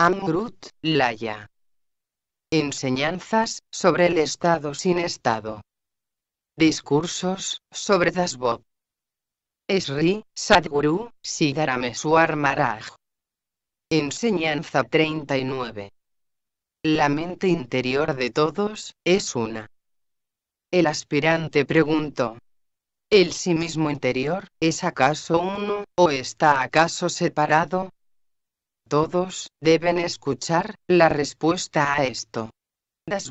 Amrut, Laya. Enseñanzas sobre el estado sin estado. Discursos sobre Dasbob. Sri Sadguru Siddharameswar Maraj. Enseñanza 39. La mente interior de todos es una. El aspirante preguntó. ¿El sí mismo interior es acaso uno, o está acaso separado? Todos deben escuchar la respuesta a esto. Das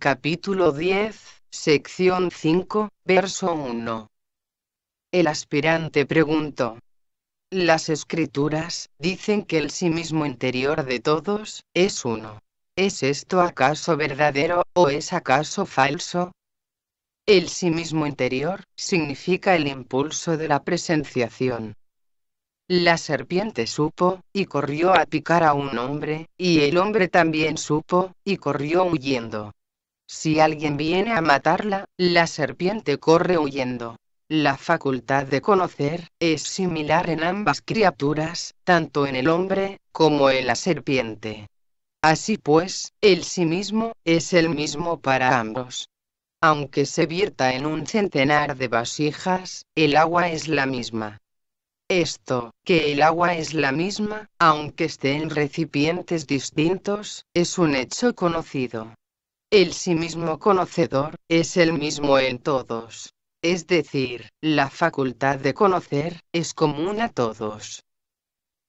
Capítulo 10, sección 5, verso 1. El aspirante preguntó. Las escrituras dicen que el sí mismo interior de todos es uno. ¿Es esto acaso verdadero o es acaso falso? El sí mismo interior significa el impulso de la presenciación, la serpiente supo, y corrió a picar a un hombre, y el hombre también supo, y corrió huyendo. Si alguien viene a matarla, la serpiente corre huyendo. La facultad de conocer es similar en ambas criaturas, tanto en el hombre como en la serpiente. Así pues, el sí mismo es el mismo para ambos. Aunque se vierta en un centenar de vasijas, el agua es la misma. Esto, que el agua es la misma, aunque esté en recipientes distintos, es un hecho conocido. El sí mismo conocedor, es el mismo en todos. Es decir, la facultad de conocer, es común a todos.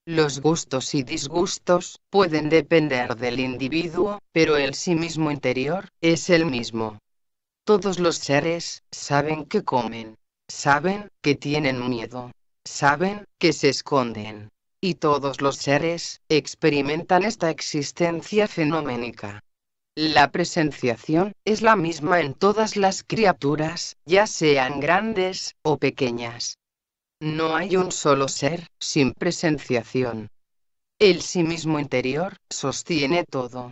Los gustos y disgustos pueden depender del individuo, pero el sí mismo interior es el mismo. Todos los seres saben que comen, saben que tienen miedo, saben que se esconden. Y todos los seres experimentan esta existencia fenoménica. La presenciación es la misma en todas las criaturas, ya sean grandes o pequeñas. No hay un solo ser sin presenciación. El sí mismo interior sostiene todo.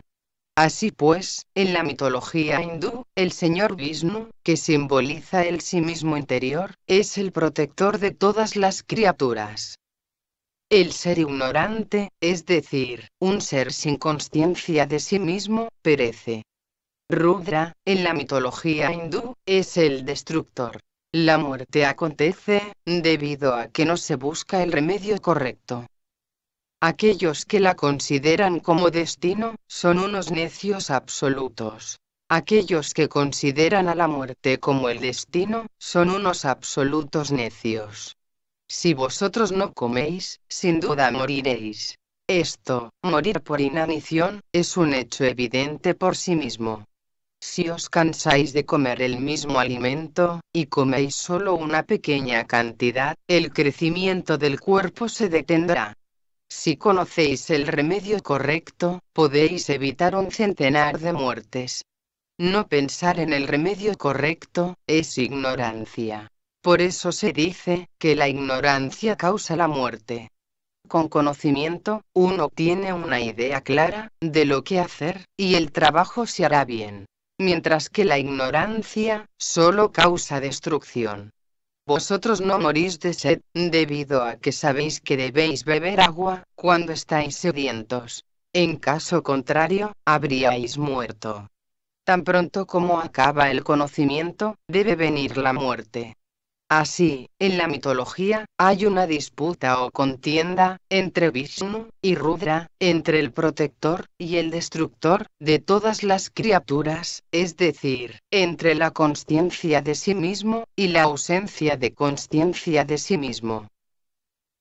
Así pues, en la mitología hindú, el señor Vishnu, que simboliza el sí mismo interior, es el protector de todas las criaturas. El ser ignorante, es decir, un ser sin conciencia de sí mismo, perece. Rudra, en la mitología hindú, es el destructor. La muerte acontece, debido a que no se busca el remedio correcto. Aquellos que la consideran como destino, son unos necios absolutos. Aquellos que consideran a la muerte como el destino, son unos absolutos necios. Si vosotros no coméis, sin duda moriréis. Esto, morir por inanición, es un hecho evidente por sí mismo. Si os cansáis de comer el mismo alimento, y coméis solo una pequeña cantidad, el crecimiento del cuerpo se detendrá. Si conocéis el remedio correcto, podéis evitar un centenar de muertes. No pensar en el remedio correcto es ignorancia. Por eso se dice que la ignorancia causa la muerte. Con conocimiento, uno tiene una idea clara de lo que hacer, y el trabajo se hará bien. Mientras que la ignorancia solo causa destrucción. Vosotros no morís de sed, debido a que sabéis que debéis beber agua, cuando estáis sedientos. En caso contrario, habríais muerto. Tan pronto como acaba el conocimiento, debe venir la muerte. Así, en la mitología, hay una disputa o contienda, entre Vishnu y Rudra, entre el protector y el destructor de todas las criaturas, es decir, entre la conciencia de sí mismo y la ausencia de conciencia de sí mismo.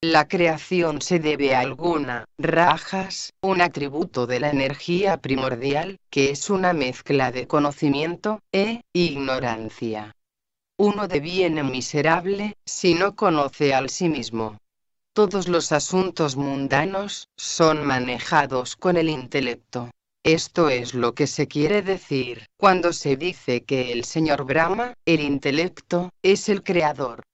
La creación se debe a alguna, rajas, un atributo de la energía primordial, que es una mezcla de conocimiento e ignorancia uno deviene miserable si no conoce al sí mismo. Todos los asuntos mundanos son manejados con el intelecto. Esto es lo que se quiere decir cuando se dice que el señor Brahma, el intelecto, es el creador.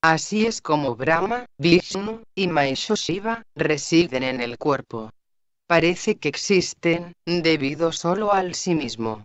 Así es como Brahma, Vishnu y Shiva residen en el cuerpo. Parece que existen, debido solo al sí mismo.